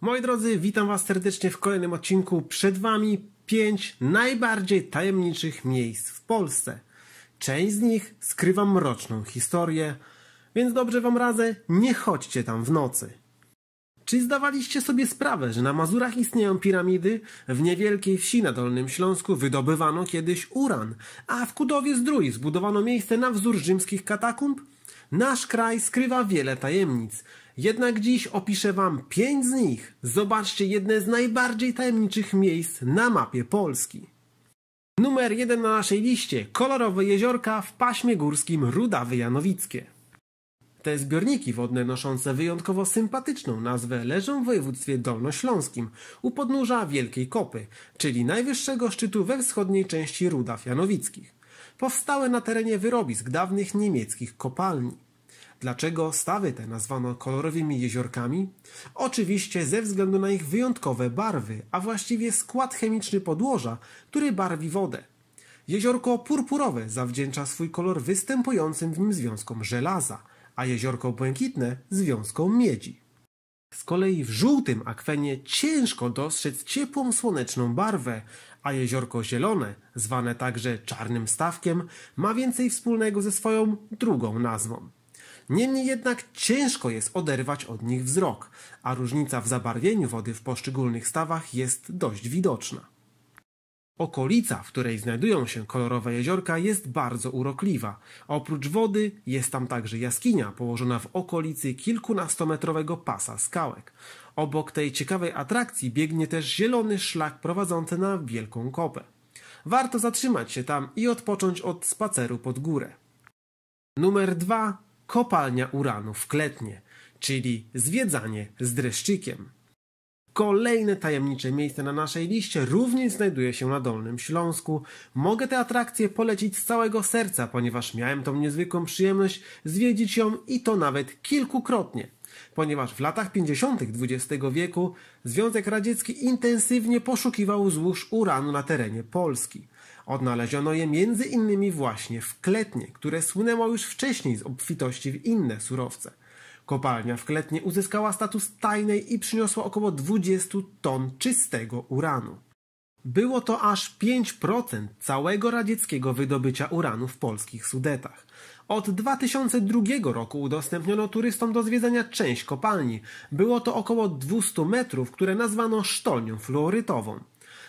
Moi drodzy, witam Was serdecznie w kolejnym odcinku. Przed Wami pięć najbardziej tajemniczych miejsc w Polsce. Część z nich skrywa mroczną historię, więc dobrze Wam radzę, nie chodźcie tam w nocy. Czy zdawaliście sobie sprawę, że na Mazurach istnieją piramidy? W niewielkiej wsi na Dolnym Śląsku wydobywano kiedyś uran, a w Kudowie Zdrój zbudowano miejsce na wzór rzymskich katakumb? Nasz kraj skrywa wiele tajemnic. Jednak dziś opiszę Wam pięć z nich. Zobaczcie jedne z najbardziej tajemniczych miejsc na mapie Polski. Numer jeden na naszej liście. Kolorowe jeziorka w paśmie górskim Rudawy Janowickie. Te zbiorniki wodne noszące wyjątkowo sympatyczną nazwę leżą w województwie dolnośląskim u podnóża Wielkiej Kopy, czyli najwyższego szczytu we wschodniej części Rudaw Janowickich. Powstały na terenie wyrobisk dawnych niemieckich kopalni. Dlaczego stawy te nazwano kolorowymi jeziorkami? Oczywiście ze względu na ich wyjątkowe barwy, a właściwie skład chemiczny podłoża, który barwi wodę. Jeziorko purpurowe zawdzięcza swój kolor występującym w nim związkom żelaza, a jeziorko błękitne związkom miedzi. Z kolei w żółtym akwenie ciężko dostrzec ciepłą słoneczną barwę, a jeziorko zielone, zwane także czarnym stawkiem, ma więcej wspólnego ze swoją drugą nazwą. Niemniej jednak ciężko jest oderwać od nich wzrok, a różnica w zabarwieniu wody w poszczególnych stawach jest dość widoczna. Okolica, w której znajdują się kolorowe jeziorka, jest bardzo urokliwa. Oprócz wody jest tam także jaskinia położona w okolicy kilkunastometrowego pasa skałek. Obok tej ciekawej atrakcji biegnie też zielony szlak prowadzący na wielką kopę. Warto zatrzymać się tam i odpocząć od spaceru pod górę. Numer 2 kopalnia uranu w Kletnie, czyli zwiedzanie z dreszczykiem. Kolejne tajemnicze miejsce na naszej liście również znajduje się na Dolnym Śląsku. Mogę tę atrakcję polecić z całego serca, ponieważ miałem tą niezwykłą przyjemność zwiedzić ją i to nawet kilkukrotnie ponieważ w latach 50. XX wieku Związek Radziecki intensywnie poszukiwał złóż uranu na terenie Polski. Odnaleziono je między innymi właśnie w Kletnie, które słynęło już wcześniej z obfitości w inne surowce. Kopalnia w Kletnie uzyskała status tajnej i przyniosła około 20 ton czystego uranu. Było to aż 5% całego radzieckiego wydobycia uranu w polskich Sudetach. Od 2002 roku udostępniono turystom do zwiedzania część kopalni. Było to około 200 metrów, które nazwano sztolnią fluorytową.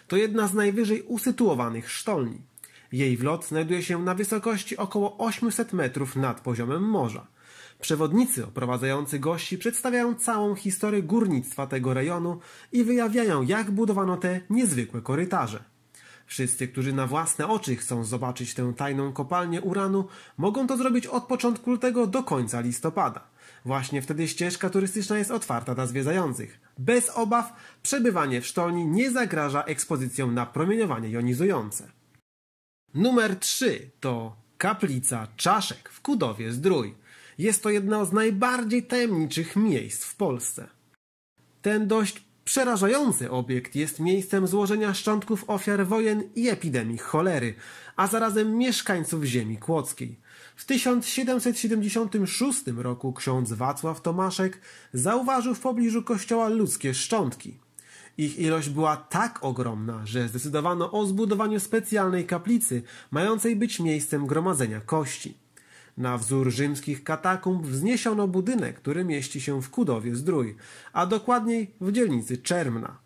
To jedna z najwyżej usytuowanych sztolni. Jej wlot znajduje się na wysokości około 800 metrów nad poziomem morza. Przewodnicy oprowadzający gości przedstawiają całą historię górnictwa tego rejonu i wyjawiają, jak budowano te niezwykłe korytarze. Wszyscy, którzy na własne oczy chcą zobaczyć tę tajną kopalnię uranu, mogą to zrobić od początku lutego do końca listopada. Właśnie wtedy ścieżka turystyczna jest otwarta dla zwiedzających. Bez obaw przebywanie w sztolni nie zagraża ekspozycjom na promieniowanie jonizujące. Numer 3 to kaplica Czaszek w Kudowie Zdrój. Jest to jedno z najbardziej tajemniczych miejsc w Polsce. Ten dość przerażający obiekt jest miejscem złożenia szczątków ofiar wojen i epidemii cholery, a zarazem mieszkańców ziemi kłodzkiej. W 1776 roku ksiądz Wacław Tomaszek zauważył w pobliżu kościoła ludzkie szczątki. Ich ilość była tak ogromna, że zdecydowano o zbudowaniu specjalnej kaplicy, mającej być miejscem gromadzenia kości. Na wzór rzymskich katakumb wzniesiono budynek, który mieści się w Kudowie Zdrój, a dokładniej w dzielnicy Czermna.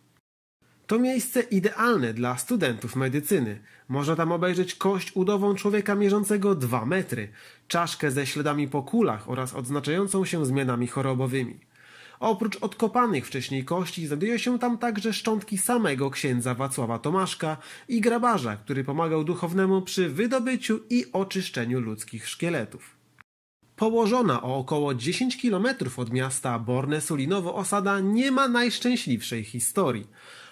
To miejsce idealne dla studentów medycyny. Można tam obejrzeć kość udową człowieka mierzącego 2 metry, czaszkę ze śladami po kulach oraz odznaczającą się zmianami chorobowymi. Oprócz odkopanych wcześniej kości znajdują się tam także szczątki samego księdza Wacława Tomaszka i grabarza, który pomagał duchownemu przy wydobyciu i oczyszczeniu ludzkich szkieletów. Położona o około 10 km od miasta Borne-Sulinowo osada nie ma najszczęśliwszej historii.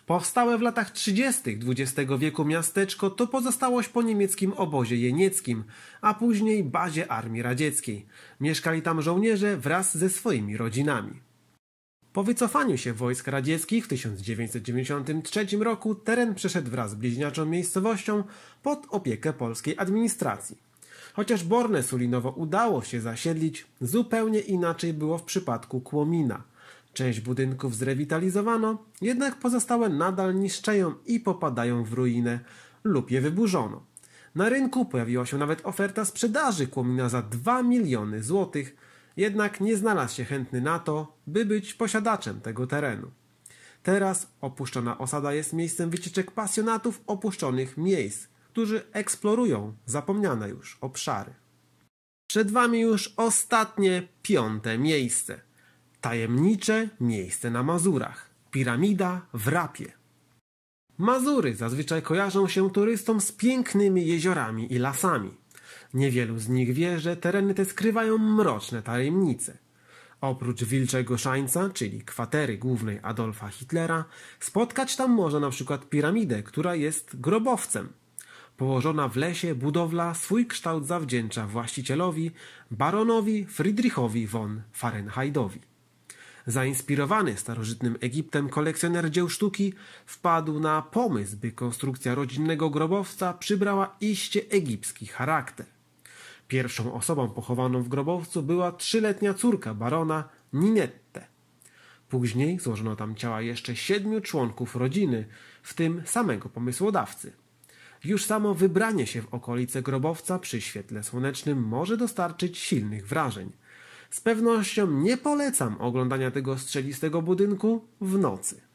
Powstałe w latach 30. XX wieku miasteczko to pozostałość po niemieckim obozie jenieckim, a później bazie armii radzieckiej. Mieszkali tam żołnierze wraz ze swoimi rodzinami. Po wycofaniu się wojsk radzieckich w 1993 roku teren przeszedł wraz z bliźniaczą miejscowością pod opiekę polskiej administracji. Chociaż Borne Sulinowo udało się zasiedlić, zupełnie inaczej było w przypadku Kłomina. Część budynków zrewitalizowano, jednak pozostałe nadal niszczeją i popadają w ruinę lub je wyburzono. Na rynku pojawiła się nawet oferta sprzedaży Kłomina za 2 miliony złotych – jednak nie znalazł się chętny na to, by być posiadaczem tego terenu. Teraz opuszczona osada jest miejscem wycieczek pasjonatów opuszczonych miejsc, którzy eksplorują zapomniane już obszary. Przed Wami już ostatnie, piąte miejsce. Tajemnicze miejsce na Mazurach. Piramida w Rapie. Mazury zazwyczaj kojarzą się turystom z pięknymi jeziorami i lasami. Niewielu z nich wie, że tereny te skrywają mroczne tajemnice. Oprócz wilczego szańca, czyli kwatery głównej Adolfa Hitlera, spotkać tam można na przykład piramidę, która jest grobowcem. Położona w lesie budowla swój kształt zawdzięcza właścicielowi, baronowi Friedrichowi von Fahrenheitowi. Zainspirowany starożytnym Egiptem kolekcjoner dzieł sztuki wpadł na pomysł, by konstrukcja rodzinnego grobowca przybrała iście egipski charakter. Pierwszą osobą pochowaną w grobowcu była trzyletnia córka barona Ninette. Później złożono tam ciała jeszcze siedmiu członków rodziny, w tym samego pomysłodawcy. Już samo wybranie się w okolice grobowca przy świetle słonecznym może dostarczyć silnych wrażeń. Z pewnością nie polecam oglądania tego strzelistego budynku w nocy.